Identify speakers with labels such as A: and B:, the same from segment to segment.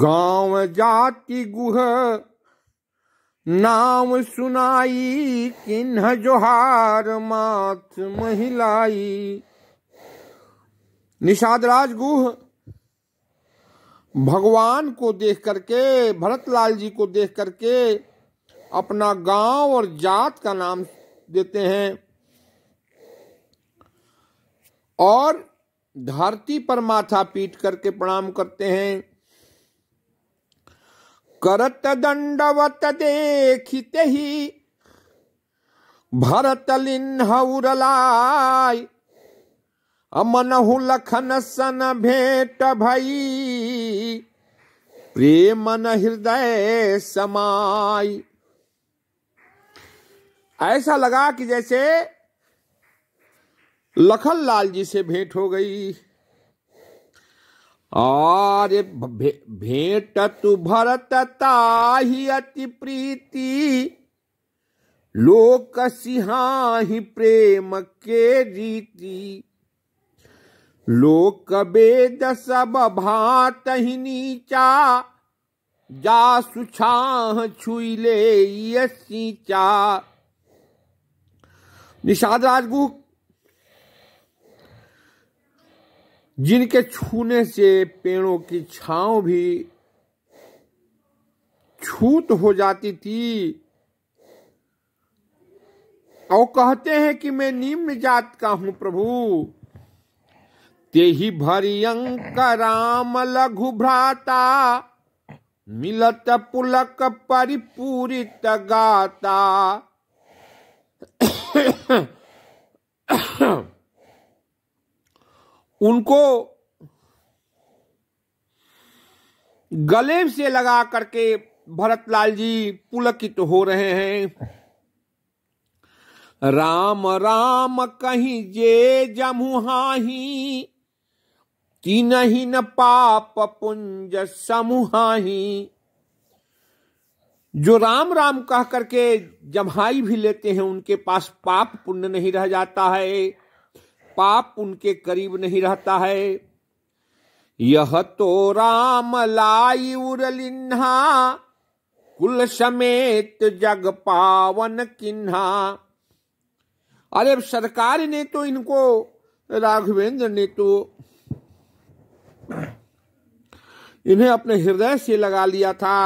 A: गांव जाति गुह नाम सुनाई किन्ह जोहार मात महिलाई निषाद राज गुह भगवान को देख करके भरत लाल जी को देख करके अपना गांव और जात का नाम देते हैं और धरती पर माथा पीट करके प्रणाम करते हैं करत दंडवत देखते ही भरत लिन्हउरलाय अमनहु लखन सन भेट भई प्रेम न हृदय समाय ऐसा लगा कि जैसे लखन लाल जी से भेंट हो गई और भे, भेंट तु भरत अति प्रीति लोक सिंहा प्रेम के रीति लोक वेद सब भात ही नीचा जा सुछाह छुई ले सीचा निषाद राजगुह जिनके छूने से पेड़ों की छांव भी छूत हो जाती थी और कहते हैं कि मैं निम्न जात का हूं प्रभु ते ही भरियंक राम लघु भ्राता मिलत पुलक परिपूरित गाता उनको गले से लगा करके भरतलाल जी पुलकित हो रहे हैं राम राम कहीं जे जमुहाही कि नहीं न पाप पुंज समुहाही जो राम राम कह करके जमाई भी लेते हैं उनके पास पाप पुण्य नहीं रह जाता है पाप उनके करीब नहीं रहता है यह तो राम लाई उरलिन्हा कुल समेत जग पावन किन्हा अरे सरकार ने तो इनको राघवेंद्र ने तो इन्हें अपने हृदय से लगा लिया था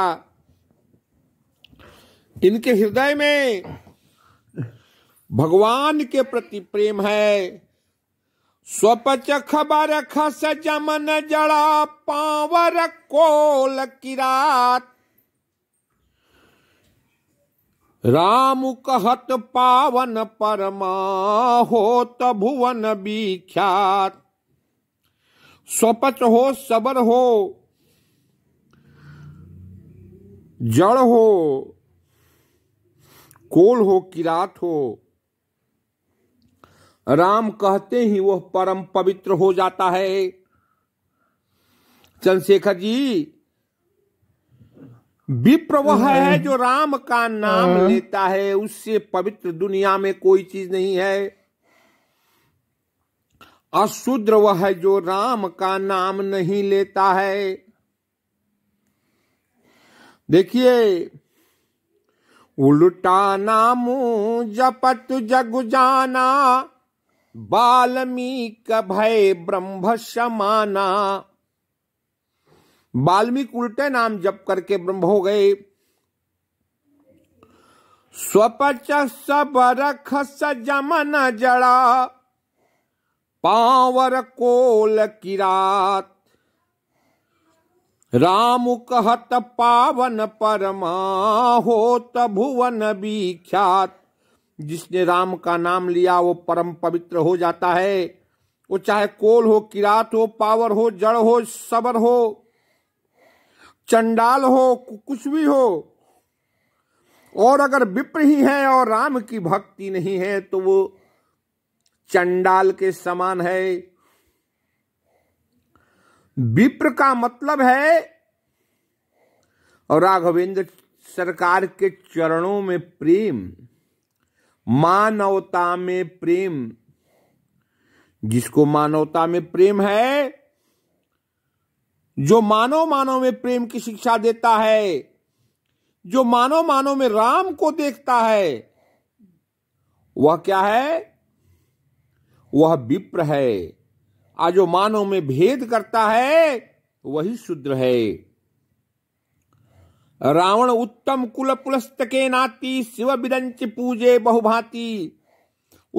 A: इनके हृदय में भगवान के प्रति प्रेम है स्वपच खबर खस जमन जड़ा पावर कोल किरात राम कहत पावन परमा त भुवन विख्यात स्वपच हो सबर हो जड़ हो कोल हो किरात हो राम कहते ही वह परम पवित्र हो जाता है चंद्रशेखर जी विप्रवह हम्म, हम्म। है जो राम का नाम हाँ। लेता है उससे पवित्र दुनिया में कोई चीज नहीं है अशुद्र वह है जो राम का नाम नहीं लेता है देखिए उल्टा नाम जपत जग जाना बाल्मीक भय ब्रह्म समाना बाल्मीक उल्टे नाम जप करके ब्रह्म हो गए स्वपच सबरख सजमन जड़ा पावर कोल किरात राम कहत पावन परमा होत भुवन विख्यात जिसने राम का नाम लिया वो परम पवित्र हो जाता है वो चाहे कोल हो किरात हो पावर हो जड़ हो सबर हो चंडाल हो कुछ भी हो और अगर विप्र ही है और राम की भक्ति नहीं है तो वो चंडाल के समान है विप्र का मतलब है और राघवेंद्र सरकार के चरणों में प्रेम मानवता में प्रेम जिसको मानवता में प्रेम है जो मानव मानव में प्रेम की शिक्षा देता है जो मानव मानव में राम को देखता है वह क्या है वह विप्र है आज जो मानव में भेद करता है वही शूद्र है रावण उत्तम कुल पुलस्तके नाती शिव बिदंच पूजे बहुभा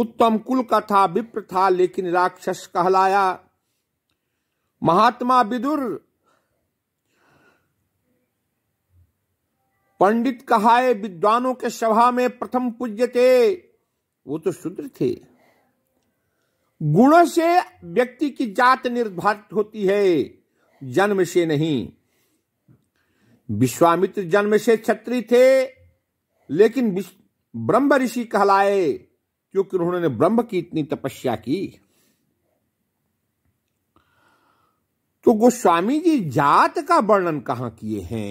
A: उत्तम कुल का था विप्र था लेकिन राक्षस कहलाया महात्मा विदुर पंडित कहाए विद्वानों के सभा में प्रथम पूज्य थे वो तो शूद्र थे गुणों से व्यक्ति की जात निर्धारित होती है जन्म से नहीं विश्वामित्र जन्म से क्षत्रिय थे लेकिन ब्रह्म ऋषि कहलाए क्योंकि उन्होंने ब्रह्म की इतनी तपस्या की तो गोस्वामी जी जात का वर्णन कहां किए हैं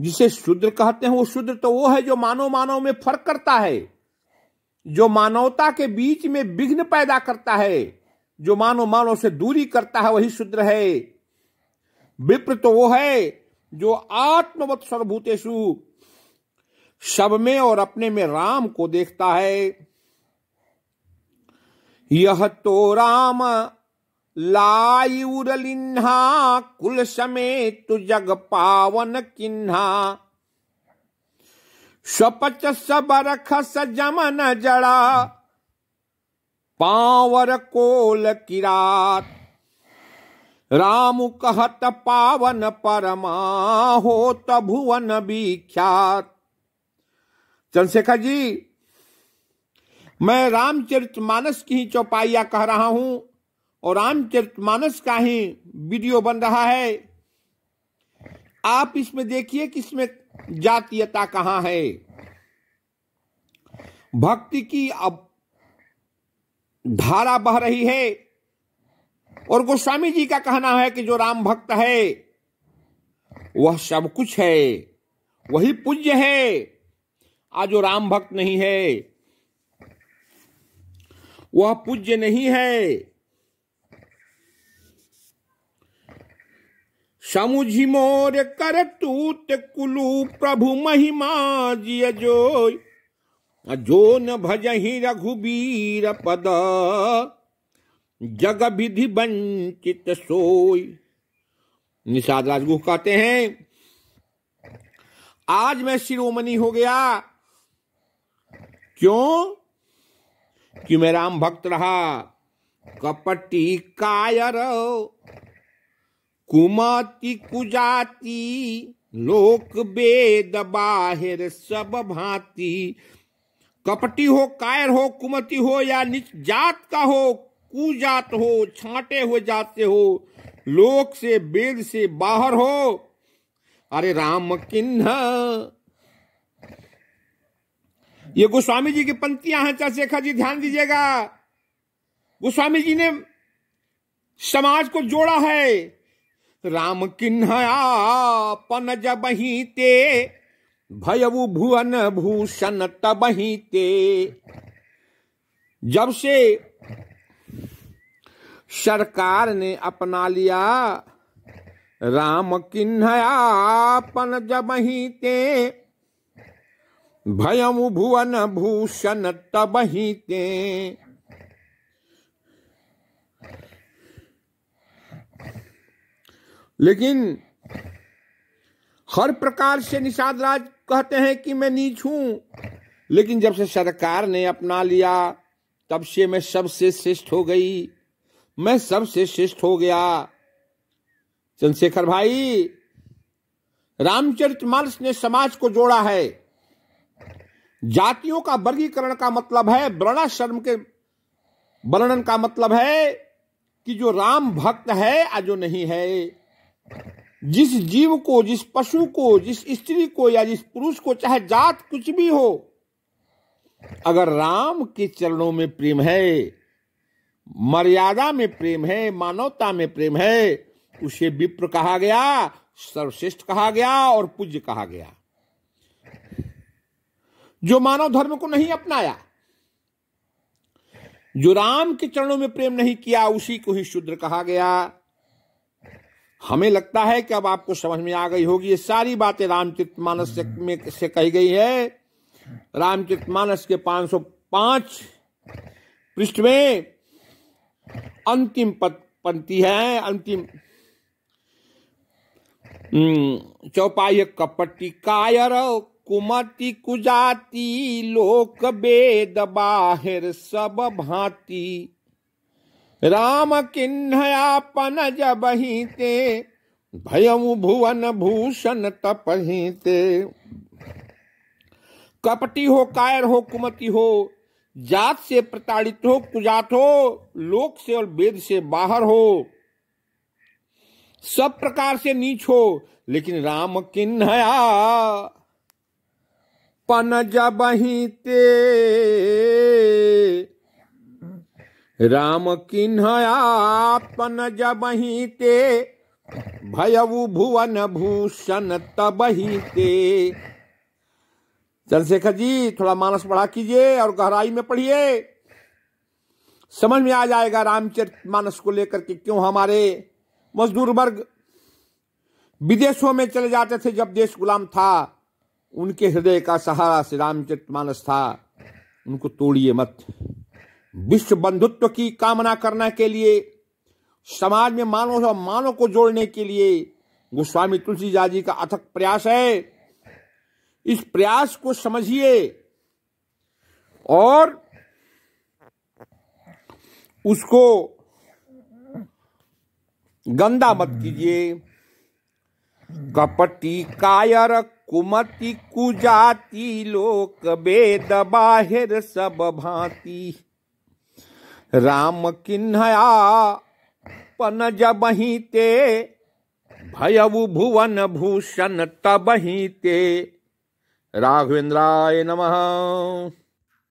A: जिसे शूद्र कहते हैं वो शूद्र तो वो है जो मानव मानव में फर्क करता है जो मानवता के बीच में विघ्न पैदा करता है जो मानव मानव से दूरी करता है वही शूद्र है विप्र तो वो है जो आत्मवत सर्वभूतेशु सब में और अपने में राम को देखता है यह तो राम लायूर लिन्हा कुल समेत जग पावन किन्हा स्वपच सबरख सजमन जड़ा पावर कोल किरात राम कहत पावन परमा हो तभुवन विख्यात चंद्रशेखर जी मैं रामचरितमानस की ही चौपाइया कह रहा हूं और रामचरितमानस का ही वीडियो बन रहा है आप इसमें देखिए कि इसमें जातीयता कहाँ है भक्ति की अब धारा बह रही है और गोस्वामी जी का कहना है कि जो राम भक्त है वह सब कुछ है वही पूज्य है आज जो राम भक्त नहीं है वह पूज्य नहीं है समुझी मोर कर तूत कुलु प्रभु महिमा जी अजो जो न भजही रघुबीर पद जग विधि वंचित सोई निषाद राजगुह कहते हैं आज मैं शिरोमणि हो गया क्यों कि मैं राम भक्त रहा कपटी कायर कुमति कुजाति लोक वेद बाहिर सब भांति कपटी हो कायर हो कुमति हो या निच जात का हो कुजात हो छांटे हुए जाते हो लोक से वेद से बाहर हो अरे राम किन्ह ये गोस्वामी जी की पंक्तियां हैं चंद्रशेखर जी ध्यान दीजिएगा गोस्वामी जी ने समाज को जोड़ा है राम जब ही ते भयऊ भुवन भूषण ही ते जब से सरकार ने अपना लिया राम किन्यापन जब ही ते भयम भुवन भूषण तब ही ते लेकिन हर प्रकार से निषाद राज कहते हैं कि मैं नीच हूं लेकिन जब से सरकार ने अपना लिया तब से मैं सबसे श्रेष्ठ हो गई मैं सबसे श्रेष्ठ हो गया चंद्रशेखर भाई रामचरितमानस ने समाज को जोड़ा है जातियों का वर्गीकरण का मतलब है वर्णाश्रम के वर्णन का मतलब है कि जो राम भक्त है या जो नहीं है जिस जीव को जिस पशु को जिस स्त्री को या जिस पुरुष को चाहे जात कुछ भी हो अगर राम के चरणों में प्रेम है मर्यादा में प्रेम है मानवता में प्रेम है उसे विप्र कहा गया सर्वश्रेष्ठ कहा गया और पूज्य कहा गया जो मानव धर्म को नहीं अपनाया जो राम के चरणों में प्रेम नहीं किया उसी को ही शूद्र कहा गया हमें लगता है कि अब आपको समझ में आ गई होगी ये सारी बातें रामचित से, में, से कही गई है रामचित मानस के 505 पृष्ठ में अंतिम पंक्ति है अंतिम हम्म, चौपाई कपटी कायर कुमति कुजाति लोक वेद बाहिर सब भांति राम किन्यापन जब ते भयमु भुवन भूषण ते कपटी हो कायर हो कुमति हो जात से प्रताड़ित हो कुजात हो लोक से और वेद से बाहर हो सब प्रकार से नीच हो लेकिन राम किन्या पन जब ते राम किन्या पन जब ते भयव भुवन भूषण तबही ते चंद्रशेखर जी थोड़ा मानस पढ़ा कीजिए और गहराई में पढ़िए समझ में आ जाएगा रामचरित मानस को लेकर के क्यों हमारे मजदूर वर्ग विदेशों में चले जाते थे जब देश गुलाम था उनके हृदय का सहारा श्री रामचरित मानस था उनको तोड़िए मत विश्व बंधुत्व की कामना करने के लिए समाज में मानव और मानव को जोड़ने के लिए गोस्वामी तुलसी जी का अथक प्रयास है इस प्रयास को समझिए और उसको गंदा मत कीजिए कपटी कायर कुमति कुजाति लोक वेद बाहिर सब भांति राम किन्हया पन जबही ते भयव भुवन भूषण तबही ते राघवेंद्राय नमः